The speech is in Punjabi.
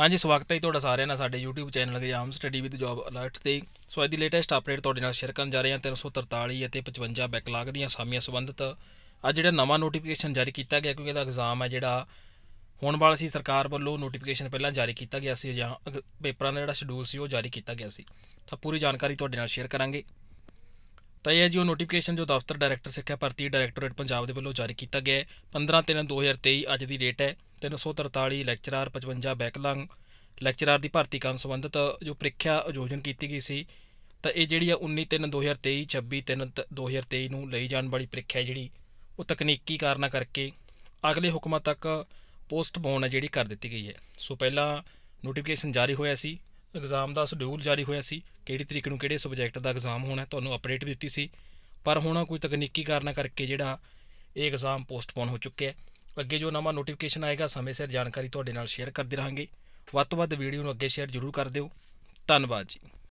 ਹਾਂਜੀ ਸਵਾਗਤ ਹੈ ਤੁਹਾਡਾ ਸਾਰਿਆਂ ਦਾ ਸਾਡੇ YouTube ਚੈਨਲ ਗਿਆਮ ਸਟੱਡੀ ਵਿਦ ਜੌਬ ਅਲਰਟ ਤੇ ਸੋ ਅੱਜ ਦੀ ਲੇਟੈਸਟ ਅਪਡੇਟ ਤੁਹਾਡੇ ਨਾਲ ਸ਼ੇਅਰ ਕਰਨ ਜਾ ਰਹੇ ਹਾਂ 343 ਅਤੇ 55 ਬੈਕਲਾਗ ਦੀਆਂ ਸਾਮੀਆਂ ਸੰਬੰਧਤ ਅੱਜ ਜਿਹੜਾ ਨਵਾਂ ਨੋਟੀਫਿਕੇਸ਼ਨ ਜਾਰੀ ਕੀਤਾ ਗਿਆ ਕਿਉਂਕਿ ਇਹਦਾ ਐਗਜ਼ਾਮ ਹੈ ਜਿਹੜਾ ਹੋਣ ਵਾਲਾ ਸੀ ਸਰਕਾਰ ਵੱਲੋਂ ਨੋਟੀਫਿਕੇਸ਼ਨ ਪਹਿਲਾਂ ਜਾਰੀ ਕੀਤਾ ਗਿਆ ਸੀ ਜਾਂ ਪੇਪਰਾਂ ਦਾ ਜਿਹੜਾ ਸ਼ਡਿਊਲ ਸੀ ਉਹ ਜਾਰੀ ਕੀਤਾ ਗਿਆ ਸੀ ਤਾਂ ਪੂਰੀ ਜਾਣਕਾਰੀ ਤੁਹਾਡੇ ਨਾਲ ਸ਼ੇਅਰ ਕਰਾਂਗੇ ਤਾਂ ਇਹ ਜੀ ਉਹ ਨੋਟੀਫਿਕੇਸ਼ਨ ਜੋ ਦਫ਼ਤਰ ਡਾਇਰੈਕਟਰ ਸਿੱਖਿਆ ਭਰਤੀ ਡਾਇਰੈਕਟੋਰੇਟ ਪੰਜਾਬ ਦੇ ਵੱਲੋਂ ਜਾਰੀ ਕੀਤਾ ਗਿਆ 15 3 2023 ਅੱਜ ਦੀ ਡੇਟ ਹੈ 343 ਲੈਕਚਰਾਰ 55 ਬੈਕਲੰਗ ਲੈਕਚਰਾਰ ਦੀ ਭਰਤੀ ਕਰਨ ਸੰਬੰਧਤ ਜੋ ਪ੍ਰੀਖਿਆ ਆਯੋਜਨ ਕੀਤੀ ਗਈ ਸੀ ਤਾਂ ਇਹ ਜਿਹੜੀ ਆ 19 3 2023 26 3 2023 ਨੂੰ ਲਈ ਜਾਣ ਵਾਲੀ ਪ੍ਰੀਖਿਆ ਜਿਹੜੀ ਉਹ ਤਕਨੀਕੀ ਕਾਰਨਾਂ ਕਰਕੇ ਅਗਲੇ ਹੁਕਮਾਂ ਤੱਕ ਪੋਸਟਪੋਨ ਹੈ ਜਿਹੜੀ ਕਰ ਦਿੱਤੀ ਗਈ ਹੈ ਸੋ ਪਹਿਲਾਂ ਨੋਟੀਫਿਕੇਸ਼ਨ ਜਾਰੀ ਹੋਇਆ ਸੀ ਐਗਜ਼ਾਮ ਦਾ ਸ਼ਡਿਊਲ ਜਾਰੀ ਹੋਇਆ ਸੀ ਕਿਹੜੀ ਤਰੀਕ ਨੂੰ ਕਿਹੜੇ ਸਬਜੈਕਟ ਦਾ ਐਗਜ਼ਾਮ ਹੋਣਾ ਤੁਹਾਨੂੰ ਅਪਡੇਟ ਦਿੱਤੀ ਸੀ ਪਰ ਹੁਣ ਕੋਈ ਤਕਨੀਕੀ ਕਾਰਨਾਂ ਕਰਕੇ ਜਿਹੜਾ ਇਹ ਐਗਜ਼ਾਮ ਪੋਸਟਪੋਨ ਹੋ ਚੁੱਕਿਆ ਹੈ ਅੱਗੇ ਜੋ ਨਵਾਂ ਨੋਟੀਫਿਕੇਸ਼ਨ ਆਏਗਾ ਸਮੇਂ ਸਿਰ ਜਾਣਕਾਰੀ ਤੁਹਾਡੇ ਨਾਲ ਸ਼ੇਅਰ ਕਰਦੇ ਰਹਾਂਗੇ ਵੱਧ ਤੋਂ ਵੱਧ ਵੀਡੀਓ ਨੂੰ ਅੱਗੇ ਸ਼ੇਅਰ ਜ਼ਰੂਰ ਕਰ ਦਿਓ ਧੰਨਵਾਦ ਜੀ